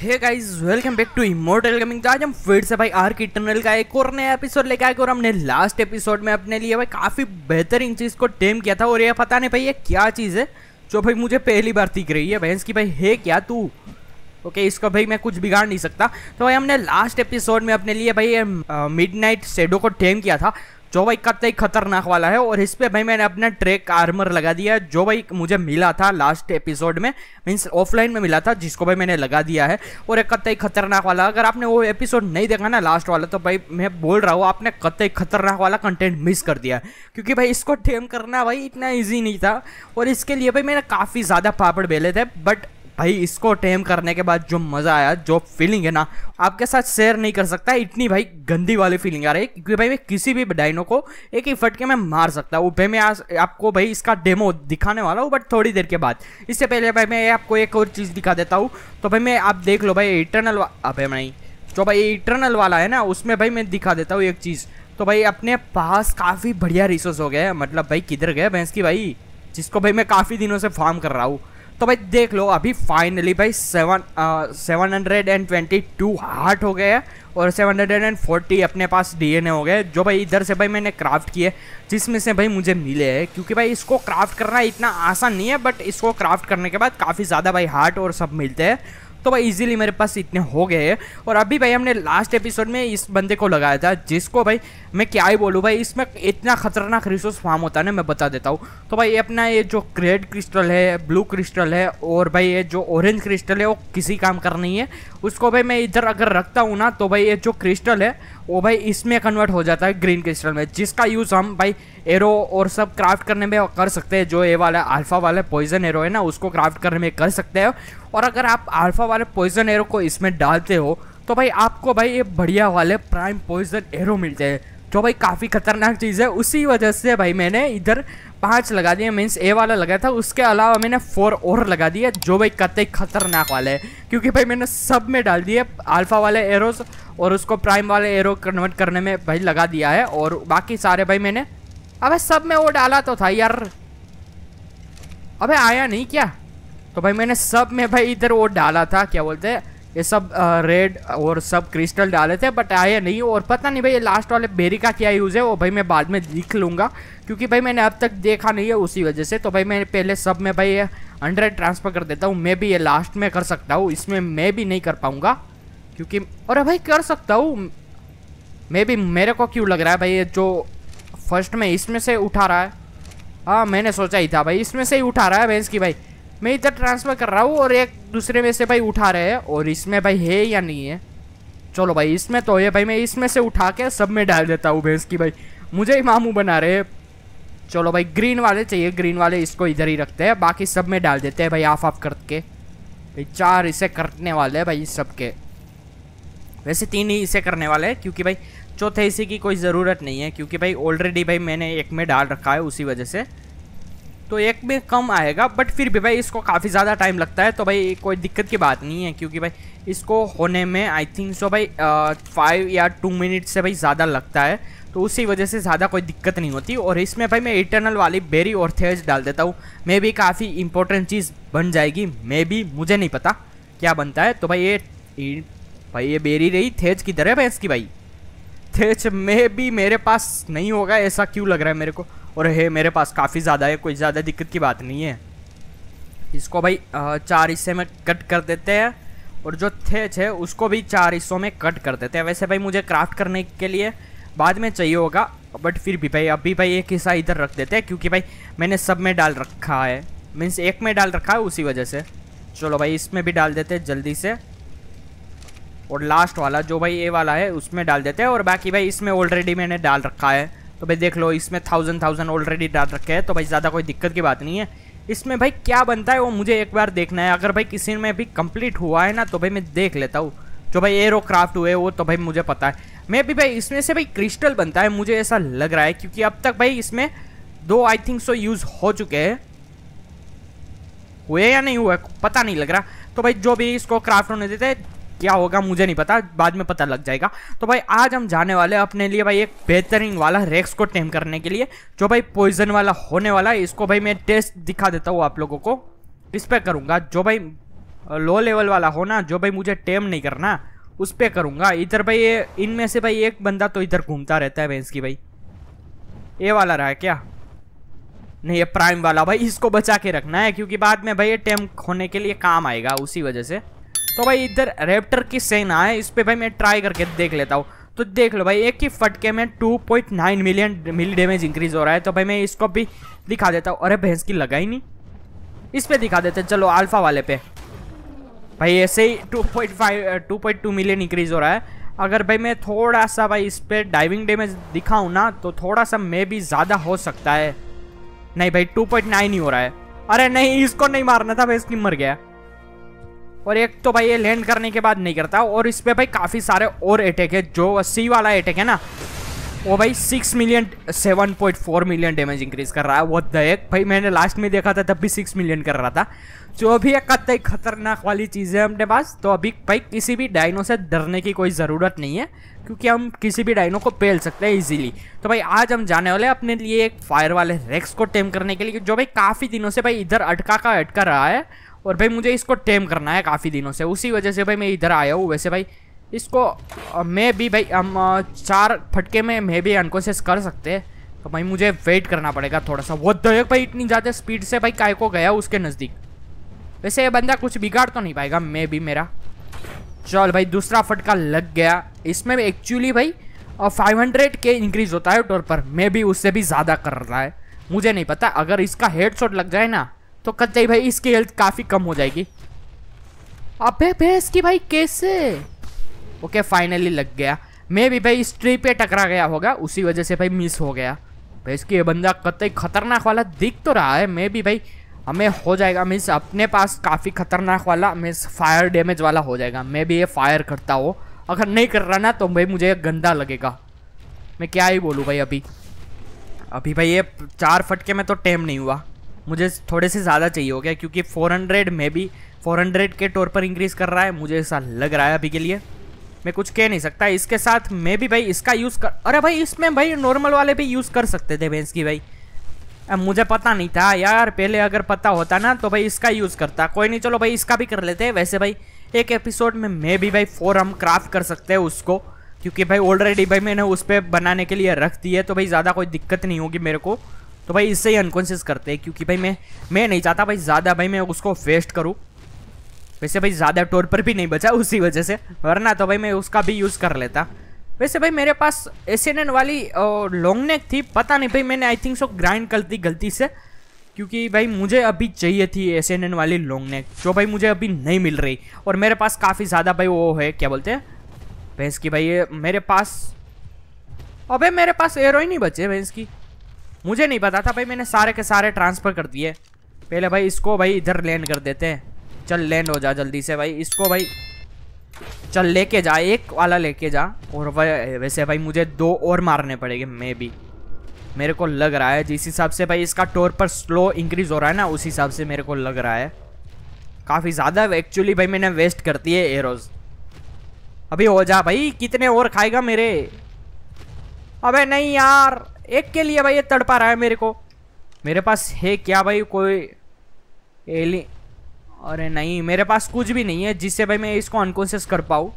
hey guys welcome back to Immortal Gaming आज हम फिर से भाई आर्क इटर्नल का एक और नया एपिसोड लेके आए और हमने लास्ट एपिसोड में अपने लिए भाई काफ़ी बेहतरीन चीज़ को टेम किया था और ये पता नहीं भाई ये क्या चीज़ है जो भाई मुझे पहली बार दिख रही है भैंस की भाई है क्या तू ओके okay, इसका भाई मैं कुछ बिगाड़ नहीं सकता तो भाई हमने लास्ट एपिसोड में अपने लिए भाई मिड नाइट शेडो को टेम किया था जो भाई कतई खतरनाक वाला है और इस पर भाई मैंने अपना ट्रैक आर्मर लगा दिया जो भाई मुझे मिला था लास्ट एपिसोड में मीन्स ऑफलाइन में मिला था जिसको भाई मैंने लगा दिया है और एक कतई खतरनाक वाला अगर आपने वो एपिसोड नहीं देखा ना लास्ट वाला तो भाई मैं बोल रहा हूँ आपने कतई खतरनाक वाला कंटेंट मिस कर दिया क्योंकि भाई इसको टेम करना भाई इतना ईजी नहीं था और इसके लिए भाई मैंने काफ़ी ज़्यादा पापड़ बेले थे बट भाई इसको टेम करने के बाद जो मज़ा आया जो फीलिंग है ना आपके साथ शेयर नहीं कर सकता इतनी भाई गंदी वाली फीलिंग आ रही है क्योंकि भाई मैं किसी भी डाइनो को एक ही फटके में मार सकता हूँ भाई मैं आज आपको भाई इसका डेमो दिखाने वाला हूँ बट थोड़ी देर के बाद इससे पहले भाई मैं आपको एक और चीज़ दिखा देता हूँ तो भाई मैं आप देख लो भाई इंटरनल अब नहीं जो भाई इंटरनल वाला है ना उसमें भाई मैं दिखा देता हूँ एक चीज़ तो भाई अपने पास काफ़ी बढ़िया रिसोर्स हो गया मतलब भाई किधर गए भैंस की भाई जिसको भाई मैं काफ़ी दिनों से फार्म कर रहा हूँ तो भाई देख लो अभी फाइनली भाई seven seven hundred and twenty two heart हो गए और सेवन हंड्रेड एंड फोर्टी अपने पास डीएनए हो गए जो भाई इधर से भाई मैंने क्राफ्ट किए जिसमें से भाई मुझे मिले हैं क्योंकि भाई इसको क्राफ्ट करना इतना आसान नहीं है बट इसको क्राफ्ट करने के बाद काफ़ी ज़्यादा भाई हार्ट और सब मिलते हैं तो भाई इजीली मेरे पास इतने हो गए हैं और अभी भाई हमने लास्ट एपिसोड में इस बंदे को लगाया था जिसको भाई मैं क्या ही बोलूँ भाई इसमें इतना खतरनाक रिसोर्स फार्म होता है ना मैं बता देता हूँ तो भाई अपना ये जो रेड क्रिस्टल है ब्लू क्रिस्टल है और भाई ये जो ऑरेंज क्रिस्टल है वो किसी काम कर नहीं है उसको भाई मैं इधर अगर रखता हूँ ना तो भाई ये जो क्रिस्टल है वो भाई इसमें कन्वर्ट हो जाता है ग्रीन क्रिस्टल में जिसका यूज़ हम भाई एरो और सब क्राफ्ट करने में कर सकते हैं जो ये वाला अल्फ़ा वाला पॉइजन एरो है ना उसको क्राफ्ट करने में कर सकते हो और अगर आप अल्फ़ा वाले पॉइजन एरो को इसमें डालते हो तो भाई आपको भाई ये बढ़िया वाले प्राइम पॉइजन एरो मिलते हैं जो भाई काफ़ी खतरनाक चीज़ है उसी वजह से भाई मैंने इधर पांच लगा दिए मीन्स ए वाला लगाया था उसके अलावा मैंने फोर और लगा दिए जो भाई कत खतरनाक वाले है क्योंकि भाई मैंने सब में डाल दिए अल्फ़ा वाले एरोज और उसको प्राइम वाले एरो कन्वर्ट करने में भाई लगा दिया है और बाकी सारे भाई मैंने अब सब में वो डाला तो था यार अबे आया नहीं क्या तो भाई मैंने सब में भाई इधर वो डाला था क्या बोलते हैं ये सब रेड और सब क्रिस्टल डाले थे बट आए नहीं और पता नहीं भाई ये लास्ट वाले बेरी का क्या यूज़ है वो भाई मैं बाद में लिख लूँगा क्योंकि भाई मैंने अब तक देखा नहीं है उसी वजह से तो भाई मैं पहले सब में भाई हंड्रेड ट्रांसफ़र कर देता हूँ मैं भी ये लास्ट में कर सकता हूँ इसमें मैं भी नहीं कर पाऊँगा क्योंकि अरे भाई कर सकता हूँ मे भी मेरे को क्यों लग रहा है भाई ये जो फर्स्ट में इसमें से उठा रहा है हाँ मैंने सोचा ही था भाई इसमें से ही उठा रहा है भैंस की भाई मैं इधर ट्रांसफ़र कर रहा हूँ और एक दूसरे में से भाई उठा रहे हैं और इसमें भाई है या नहीं है चलो भाई इसमें तो है भाई मैं इसमें से उठा के सब में डाल देता हूँ भैंस की भाई मुझे ही मामू बना रहे चलो भाई ग्रीन वाले चाहिए ग्रीन वाले इसको इधर ही रखते हैं बाकी सब में डाल देते हैं भाई आप हाफ करके भाई चार इसे करने वाले हैं भाई सब के वैसे तीन ही इसे करने वाले हैं क्योंकि भाई चौथे इसी की कोई ज़रूरत नहीं है क्योंकि भाई ऑलरेडी भाई मैंने एक में डाल रखा है उसी वजह से तो एक में कम आएगा बट फिर भी भाई इसको काफ़ी ज़्यादा टाइम लगता है तो भाई कोई दिक्कत की बात नहीं है क्योंकि भाई इसको होने में आई थिंक सो भाई फाइव या टू मिनट से भाई ज़्यादा लगता है तो उसी वजह से ज़्यादा कोई दिक्कत नहीं होती और इसमें भाई मैं इंटरनल वाली बेरी और थेज डाल देता हूँ मे भी काफ़ी इंपॉर्टेंट चीज़ बन जाएगी मे भी मुझे नहीं पता क्या बनता है तो भाई ये भाई ये बेरी रही थेज की है भैंस की भाई थेज मे भी मेरे पास नहीं होगा ऐसा क्यों लग रहा है मेरे को और है मेरे पास काफ़ी ज़्यादा है कोई ज़्यादा दिक्कत की बात नहीं है इसको भाई चार हिस्से में कट कर देते हैं और जो थे छः उसको भी चार हिस्सों में कट कर देते हैं वैसे भाई मुझे क्राफ्ट करने के लिए बाद में चाहिए होगा बट फिर भी भाई अभी भाई एक हिस्सा इधर रख देते हैं क्योंकि भाई मैंने सब में डाल रखा है मीन्स एक में डाल रखा है उसी वजह से चलो भाई इसमें भी डाल देते हैं जल्दी से और लास्ट वाला जो भाई ये वाला है उसमें डाल देते हैं और बाकी भाई इसमें ऑलरेडी मैंने डाल रखा है तो भाई देख लो इसमें थाउजेंड थाउजेंड ऑलरेडी डाल रखे हैं तो भाई ज़्यादा कोई दिक्कत की बात नहीं है इसमें भाई क्या बनता है वो मुझे एक बार देखना है अगर भाई किसी में भी कंप्लीट हुआ है ना तो भाई मैं देख लेता हूँ जो भाई एरो क्राफ्ट हुए वो तो भाई मुझे पता है मैं भी भाई इसमें से भाई क्रिस्टल बनता है मुझे ऐसा लग रहा है क्योंकि अब तक भाई इसमें दो आई थिंक सो यूज़ हो चुके हैं हुए या नहीं हुए पता नहीं लग रहा तो भाई जो भी इसको क्राफ्ट होने देते हैं क्या होगा मुझे नहीं पता बाद में पता लग जाएगा तो भाई आज हम जाने वाले अपने लिए भाई एक बेहतरीन वाला रेक्स को टेम करने के लिए जो भाई पॉइजन वाला होने वाला है इसको भाई मैं टेस्ट दिखा देता हूँ आप लोगों को इस पर करूँगा जो भाई लो लेवल वाला होना जो भाई मुझे टेम नहीं करना उस पर करूँगा इधर भाई इनमें से भाई एक बंदा तो इधर घूमता रहता है भैंस की भाई ये वाला रहा है क्या नहीं ये प्राइम वाला भाई इसको बचा के रखना है क्योंकि बाद में भाई ये टेम होने के लिए काम आएगा उसी वजह से तो भाई इधर रेप्टर की सेना है इस पर भाई मैं ट्राई करके देख लेता हूँ तो देख लो भाई एक ही फटके में 2.9 मिलियन मिली डैमेज इंक्रीज हो रहा है तो भाई मैं इसको भी दिखा देता हूँ अरे भैंस की लगा ही नहीं इस पर दिखा देते चलो अल्फा वाले पे भाई ऐसे ही 2.5 2.2 मिलियन इंक्रीज हो रहा है अगर भाई मैं थोड़ा सा भाई इस पर डाइविंग डैमेज दिखाऊँ ना तो थोड़ा सा मे भी ज़्यादा हो सकता है नहीं भाई टू ही हो रहा है अरे नहीं इसको नहीं मारना था भाई इसकी मर गया और एक तो भाई ये लैंड करने के बाद नहीं करता और इस पर भाई काफ़ी सारे और अटैक है जो सी वाला अटैक है ना वो भाई six million seven point four million damage increase कर रहा है वो दैक भाई मैंने लास्ट में देखा था तब भी सिक्स मिलियन कर रहा था जो भी एक कतई खतरनाक वाली चीज़ है अपने पास तो अभी भाई किसी भी डाइनो से डरने की कोई ज़रूरत नहीं है क्योंकि हम किसी भी डाइनो को पेल सकते हैं इजीली तो भाई आज हम जाने वाले अपने लिए एक फायर वाले रेक्स को टेम करने के लिए जो भाई काफ़ी दिनों से भाई इधर अटका का अटका रहा है और भाई मुझे इसको टेम करना है काफ़ी दिनों से उसी वजह से भाई मैं इधर आया हूँ वैसे भाई इसको मैं भी भाई हम चार फटके में मैं भी अनकोशियस कर सकते हैं तो भाई मुझे वेट करना पड़ेगा थोड़ा सा वो दयक भाई इतनी ज़्यादा स्पीड से भाई काय को गया उसके नज़दीक वैसे ये बंदा कुछ बिगाड़ तो नहीं पाएगा मैं भी मेरा चल भाई दूसरा फटका लग गया इसमें एक्चुअली भाई फाइव हंड्रेड के इंक्रीज होता है टोर पर मैं भी उससे भी ज़्यादा कर रहा है मुझे नहीं पता अगर इसका हेड शॉट लग जाए ना तो कतई भाई इसकी हेल्थ काफ़ी कम हो जाएगी अबे भैंस की भाई कैसे ओके फाइनली लग गया मैं भी भाई इस ट्री पे टकरा गया होगा उसी वजह से भाई मिस हो गया भैंस की ये बंदा कतई खतरनाक वाला दिख तो रहा है मैं भी भाई हमें हो जाएगा मीन्स अपने पास काफ़ी खतरनाक वाला मिस फायर डैमेज वाला हो जाएगा मैं भी ये फायर करता हूँ अगर नहीं कर रहा ना तो भाई मुझे गंदा लगेगा मैं क्या ही बोलूँ भाई अभी अभी भाई ये चार फटके में तो टेम नहीं हुआ मुझे थोड़े से ज़्यादा चाहिए हो गया क्योंकि 400 में भी फोर के टोर पर इंक्रीज़ कर रहा है मुझे ऐसा लग रहा है अभी के लिए मैं कुछ कह नहीं सकता इसके साथ मैं भी भाई इसका यूज़ कर अरे भाई इसमें भाई नॉर्मल वाले भी यूज़ कर सकते थे भैंस की भाई अब मुझे पता नहीं था यार पहले अगर पता होता ना तो भाई इसका यूज़ करता कोई नहीं चलो भाई इसका भी कर लेते हैं वैसे भाई एक एपिसोड में मैं भी भाई फोर हम क्राफ्ट कर सकते हैं उसको क्योंकि भाई ऑलरेडी भाई मैंने उस पर बनाने के लिए रख दी है तो भाई ज़्यादा कोई दिक्कत नहीं होगी मेरे को तो भाई इससे ही अनकॉन्शियस करते हैं क्योंकि भाई मैं मैं नहीं चाहता भाई ज़्यादा भाई मैं उसको वेस्ट करूँ वैसे भाई ज़्यादा टोर पर भी नहीं बचा उसी वजह से वरना तो भाई मैं उसका भी यूज़ कर लेता वैसे भाई मेरे पास एन वाली लॉन्ग नेक थी पता नहीं भाई मैंने आई थिंक सो ग्राइंड कर दी गलती से क्योंकि भाई मुझे अभी चाहिए थी एन वाली लॉन्ग नेक जो भाई मुझे अभी नहीं मिल रही और मेरे पास काफ़ी ज़्यादा भाई वो है क्या बोलते हैं भैंस की भाई मेरे पास अबे मेरे पास एरो ही नहीं बचे भैंस की मुझे नहीं पता था भाई मैंने सारे के सारे ट्रांसफ़र कर दिए पहले भाई इसको भाई इधर लैंड कर देते हैं चल लैंड हो जा जल्दी से भाई इसको भाई चल लेके जा एक वाला लेके जा और वैसे भाई मुझे दो और मारने पड़ेंगे मे भी मेरे को लग रहा है जिस हिसाब से भाई इसका टोर पर स्लो इंक्रीज हो रहा है ना उस हिसाब से मेरे को लग रहा है काफ़ी ज़्यादा एक्चुअली भाई मैंने वेस्ट कर दिए एरोज अभी हो जा भाई कितने और खाएगा मेरे अबे नहीं यार एक के लिए भाई ये तड़पा रहा है मेरे को मेरे पास है क्या भाई कोई एली अरे नहीं मेरे पास कुछ भी नहीं है जिससे भाई मैं इसको अनकॉन्शियस कर पाऊँ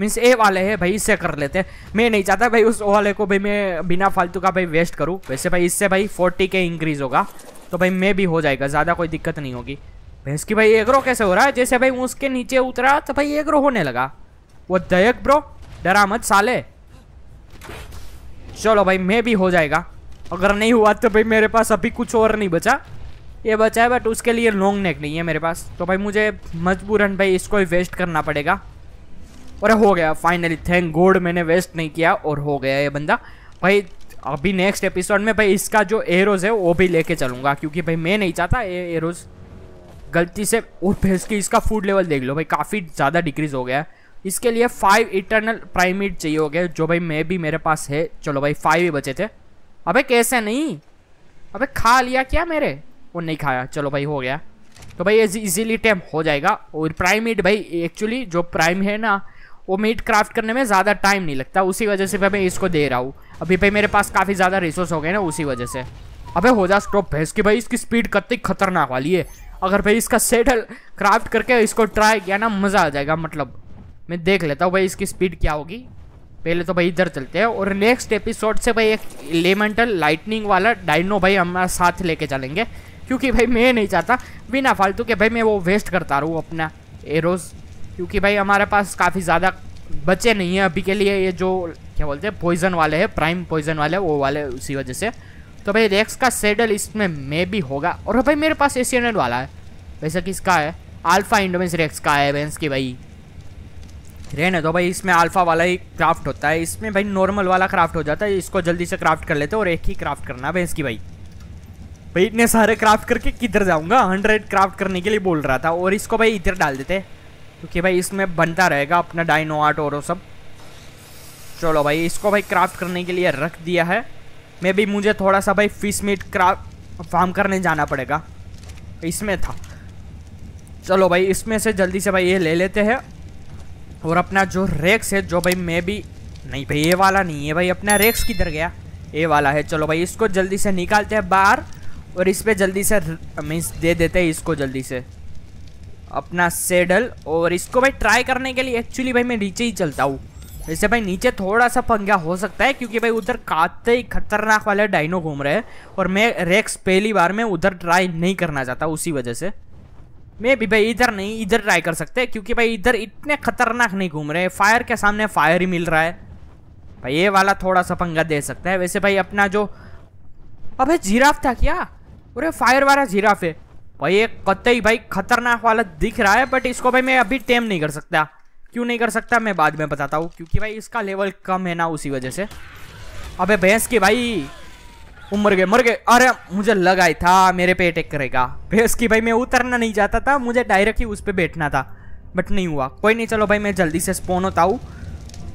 मीन्स ए वाले है भाई इससे कर लेते हैं मैं नहीं चाहता भाई उस वाले को भाई मैं बिना फालतू का भाई वेस्ट करूँ वैसे भाई इससे भाई फोर्टी के इंक्रीज़ होगा तो भाई मैं भी हो जाएगा ज़्यादा कोई दिक्कत नहीं होगी भैंस की भाई एग्रो कैसे हो रहा है जैसे भाई उसके नीचे उतरा तो भाई एग्रो होने लगा वो दयक ब्रो डरा मत साले चलो भाई मैं भी हो जाएगा अगर नहीं हुआ तो भाई मेरे पास अभी कुछ और नहीं बचा ये बचा है बट उसके लिए लॉन्ग नेक नहीं है मेरे पास तो भाई मुझे मजबूरन भाई इसको ही वेस्ट करना पड़ेगा और हो गया फाइनली थैंक गॉड मैंने वेस्ट नहीं किया और हो गया ये बंदा भाई अभी नेक्स्ट एपिसोड में भाई इसका जो एरोज़ है वो भी लेके चलूँगा क्योंकि भाई मैं नहीं चाहता ये एरोज़ गलती से और भेज के इसका फूड लेवल देख लो भाई काफ़ी ज़्यादा डिक्रीज़ हो गया है इसके लिए फाइव इंटरनल प्राइमेट चाहिए हो गया जो भाई मैं भी मेरे पास है चलो भाई फाइव ही बचे थे अबे कैसे नहीं अबे खा लिया क्या मेरे वो नहीं खाया चलो भाई हो गया तो भाई ये इजीली टेम हो जाएगा और प्राइमेट भाई एक्चुअली जो प्राइम है ना वो मीट क्राफ्ट करने में ज़्यादा टाइम नहीं लगता उसी वजह से भाई मैं इसको दे रहा हूँ अभी भाई मेरे पास काफ़ी ज़्यादा रिसोर्स हो गए ना उसी वजह से अबे हो जा स्टॉप भैंस की भाई इसकी स्पीड कतनी खतरनाक वाली है अगर भाई इसका सेटल क्राफ्ट करके इसको ट्राई किया ना मज़ा आ जाएगा मतलब मैं देख लेता हूँ भाई इसकी स्पीड क्या होगी पहले तो भाई इधर चलते हैं और नेक्स्ट एपिसोड से भाई एक एलिमेंटल लाइटनिंग वाला डाइनो भाई हमारा साथ लेके चलेंगे क्योंकि भाई मैं नहीं चाहता बिना फालतू के भाई मैं वो वेस्ट करता रहूँ अपना एरोज़ क्योंकि भाई हमारे पास काफ़ी ज़्यादा बचे नहीं हैं अभी के लिए ये जो क्या बोलते हैं पॉइजन वाले हैं प्राइम पॉइजन वाले वो वाले उसी वजह से तो भाई रेक्स का सेडल इसमें मे भी होगा और भाई मेरे पास एशियन वाला है वैसे किसका है आल्फा इंडोमेंस रेक्स का है वेंस की भाई रहने तो भाई इसमें अल्फ़ा वाला ही क्राफ्ट होता है इसमें भाई नॉर्मल वाला क्राफ्ट हो जाता है इसको जल्दी से क्राफ्ट कर लेते और एक ही क्राफ्ट करना भैंस की भाई भाई इतने सारे क्राफ्ट करके किधर जाऊँगा हंड्रेड क्राफ्ट करने के लिए बोल रहा था और इसको भाई इधर डाल देते क्योंकि भाई इसमें बनता रहेगा अपना डाइनो आर्ट और सब चलो भाई इसको भाई क्राफ्ट करने के लिए रख दिया है मे भी मुझे थोड़ा सा भाई फिश मीट क्राफ्ट फार्म करने जाना पड़ेगा इसमें था चलो भाई इसमें से जल्दी से भाई ये ले लेते हैं और अपना जो रेक्स है जो भाई मैं भी नहीं भाई ये वाला नहीं है भाई अपना रेक्स किधर गया ये वाला है चलो भाई इसको जल्दी से निकालते हैं बाहर और इस पर जल्दी से मीन्स दे देते हैं इसको जल्दी से अपना सेडल और इसको भाई ट्राई करने के लिए एक्चुअली भाई मैं नीचे ही चलता हूँ वैसे भाई नीचे थोड़ा सा पंगा हो सकता है क्योंकि भाई उधर काते ही खतरनाक वाले डाइनो घूम रहे हैं और मैं रेक्स पहली बार में उधर ट्राई नहीं करना चाहता उसी वजह से मे भी भाई इधर नहीं इधर ट्राई कर सकते क्योंकि भाई इधर इतने खतरनाक नहीं घूम रहे फायर के सामने फायर ही मिल रहा है भाई ये वाला थोड़ा सा पंगा दे सकता है वैसे भाई अपना जो अबे जीराफ था क्या अरे फायर वाला जीराफ है भाई ये कतई भाई खतरनाक वाला दिख रहा है बट इसको भाई मैं अभी टेम नहीं कर सकता क्यों नहीं कर सकता मैं बाद में बताता हूँ क्योंकि भाई इसका लेवल कम है ना उसी वजह से अबे भैंस की भाई वो मर गए मर गए अरे मुझे लगा ही था मेरे पे अटैक करेगा भैंस की भाई मैं उतरना नहीं चाहता था मुझे डायरेक्ट ही उस पर बैठना था बट नहीं हुआ कोई नहीं चलो भाई मैं जल्दी से स्पोन होता हूँ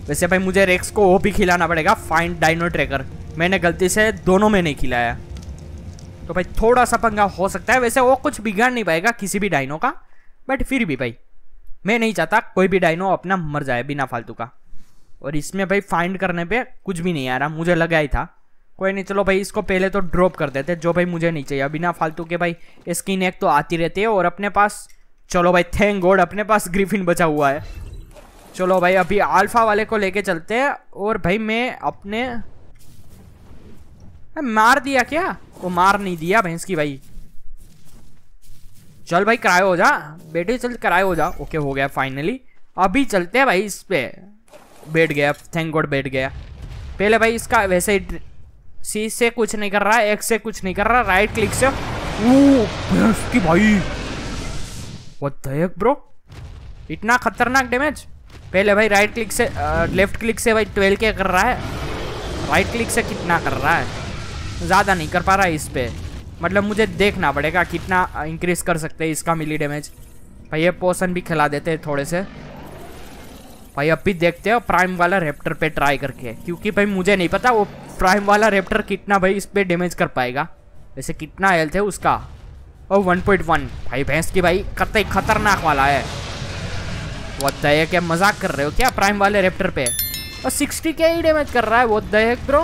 वैसे भाई मुझे रेक्स को वो भी खिलाना पड़ेगा फाइंड डाइनो ट्रेकर मैंने गलती से दोनों में नहीं खिलाया तो भाई थोड़ा सा पंगा हो सकता है वैसे वो कुछ बिगाड़ नहीं पाएगा किसी भी डाइनो का बट फिर भी भाई मैं नहीं चाहता कोई भी डाइनो अपना मर जाए बिना फालतू का और इसमें भाई फाइंड करने पे कुछ भी नहीं आ रहा मुझे लगा ही था कोई नहीं चलो भाई इसको पहले तो ड्रॉप कर देते जो भाई मुझे नहीं चाहिए बिना फालतू के भाई स्किन एक तो आती रहती है और अपने पास चलो भाई थैंक गॉड अपने पास ग्रिफिन बचा हुआ है चलो भाई अभी आल्फा वाले को लेके चलते हैं और भाई मैं अपने मार दिया क्या वो मार नहीं दिया भैंस की भाई चल भाई कराए हो जा बेटे चल कराए हो जा ओके हो गया फाइनली अभी चलते हैं भाई इस पे बैठ गया थैंक गॉड बैठ गया पहले भाई इसका वैसे ही सी से कुछ नहीं कर रहा एक्स से कुछ नहीं कर रहा राइट क्लिक से की भाई ब्रो इतना खतरनाक डैमेज पहले भाई राइट क्लिक से आ, लेफ्ट क्लिक से भाई ट्वेल्व के कर रहा है राइट क्लिक से कितना कर रहा है ज़्यादा नहीं कर पा रहा है इस पर मतलब मुझे देखना पड़ेगा कितना इंक्रीज कर सकते हैं इसका मिली डैमेज भाई ये पोषण भी खिला देते हैं थोड़े से भाई अभी देखते हैं प्राइम वाला रेप्टर पे ट्राई करके क्योंकि भाई मुझे नहीं पता वो प्राइम वाला रेप्टर कितना भाई इस पर डैमेज कर पाएगा वैसे कितना हेल्थ है उसका और 1.1 भाई भैंस की भाई कतई खतरनाक वाला है वो दया है मजाक कर रहे हो क्या प्राइम वाले रेप्टर पे और सिक्सटी के ही डैमेज कर रहा है वो दया ब्रो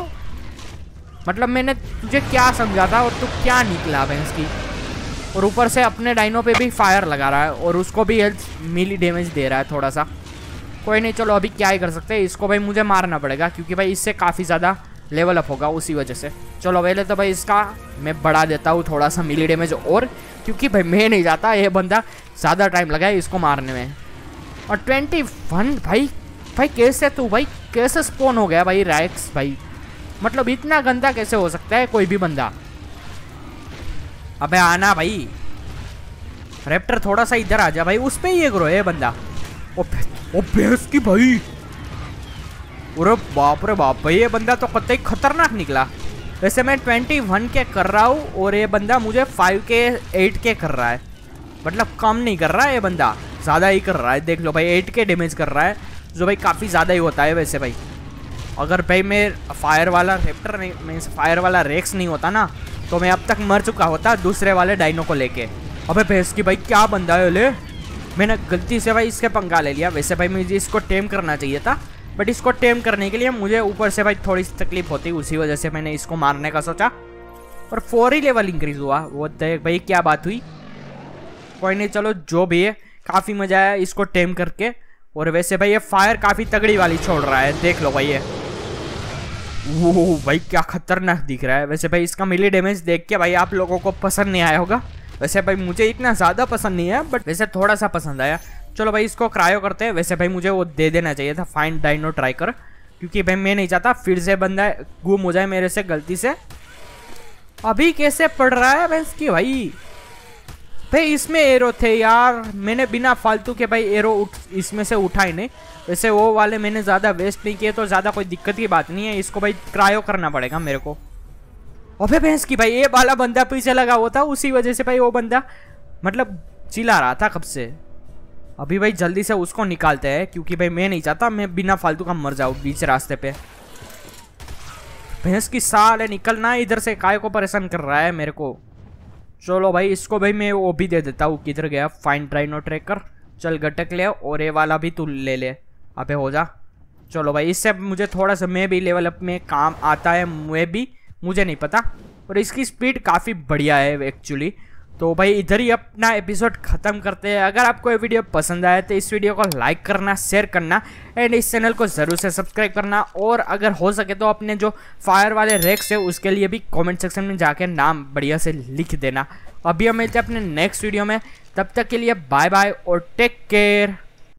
मतलब मैंने तुझे क्या समझा था और तू क्या निकला भैंस की और ऊपर से अपने डाइनो पे भी फायर लगा रहा है और उसको भी हेल्थ मिली डैमेज दे रहा है थोड़ा सा कोई नहीं चलो अभी क्या ही कर सकते हैं इसको भाई मुझे मारना पड़ेगा क्योंकि भाई इससे काफ़ी ज़्यादा लेवल अप होगा उसी वजह से चलो पहले तो भाई इसका मैं बढ़ा देता हूँ थोड़ा सा मिली डेमेज और क्योंकि भाई मैं नहीं जाता ये बंदा ज़्यादा टाइम लगा है इसको मारने में और ट्वेंटी वन भाई भाई कैसे तू भाई कैसे स्पोन हो गया भाई रैक्स भाई मतलब इतना गंदा कैसे हो सकता है कोई भी बंदा अबे आना भाई रेप्टर थोड़ा सा इधर आ जा भाई उस पर ही एग्रो है बंदा ओ ओ भैंस की भाई अरे बाप रे बाप भाई ये बंदा तो कत ही खतरनाक निकला वैसे मैं ट्वेंटी वन के कर रहा हूँ और ये बंदा मुझे फाइव के एट के कर रहा है मतलब कम नहीं कर रहा है ये बंदा ज़्यादा ही कर रहा है देख लो भाई एट के डैमेज कर रहा है जो भाई काफ़ी ज़्यादा ही होता है वैसे भाई अगर भाई मैं फायर वाला रेप्टर नहीं मीन्स फायर वाला रेक्स नहीं होता ना तो मैं अब तक मर चुका होता दूसरे वाले डाइनो को लेके अबे भैंस की भाई क्या बंदा है ले मैंने गलती से भाई इसके पंखा ले लिया वैसे भाई मुझे इसको टेम करना चाहिए था बट इसको टेम करने के लिए मुझे ऊपर से भाई थोड़ी सी तकलीफ होती उसी वजह से मैंने इसको मारने का सोचा और फोर ही लेवल इंक्रीज हुआ वो देख भाई क्या बात हुई कोई नहीं चलो जो भी है काफ़ी मज़ा आया इसको टेम करके और वैसे भाई ये फायर काफ़ी तगड़ी वाली छोड़ रहा है देख लो भाई ये वो भाई क्या खतरनाक दिख रहा है वैसे भाई इसका मिली डैमेज देख के भाई आप लोगों को पसंद नहीं आया होगा वैसे भाई मुझे इतना ज़्यादा पसंद नहीं है बट वैसे थोड़ा सा पसंद आया चलो भाई इसको क्रायो करते हैं वैसे भाई मुझे वो दे देना चाहिए था फाइन डाइनो ट्राई कर क्योंकि भाई मैं नहीं चाहता फिर से बंदा गुम हो जाए मेरे से गलती से अभी कैसे पड़ रहा है भैंस की भाई भाई इसमें एरो थे यार मैंने बिना फालतू के भाई एरो इसमें से उठाए नहीं वैसे वो वाले मैंने ज़्यादा वेस्ट नहीं किए तो ज़्यादा कोई दिक्कत की बात नहीं है इसको भाई क्रायो करना पड़ेगा मेरे को अबे भैंस की भाई ये वाला बंदा पीछे लगा हुआ था उसी वजह से भाई वो बंदा मतलब चिल्ला रहा था कब से अभी भाई जल्दी से उसको निकालते हैं क्योंकि भाई मैं नहीं चाहता मैं बिना फालतू का मर जाऊँ बीच रास्ते पे भैंस की साल है निकलना इधर से काय को परेशान कर रहा है मेरे को चलो भाई इसको भाई मैं वो भी दे देता हूँ किधर गया फाइन ट्राइनो ट्रेकर चल गटक ले और ये वाला भी तू ले ले अबे हो जा चलो भाई इससे मुझे थोड़ा सा मैं भी लेवल अप में काम आता है मैं भी मुझे नहीं पता और इसकी स्पीड काफ़ी बढ़िया है एक्चुअली तो भाई इधर ही अपना एपिसोड ख़त्म करते हैं अगर आपको ये वीडियो पसंद आया तो इस वीडियो को लाइक करना शेयर करना एंड इस चैनल को ज़रूर से सब्सक्राइब करना और अगर हो सके तो अपने जो फायर वाले रेक्स है उसके लिए भी कमेंट सेक्शन में जाके नाम बढ़िया से लिख देना अभी हम मिलते हैं अपने नेक्स्ट वीडियो में तब तक के लिए बाय बाय और टेक केयर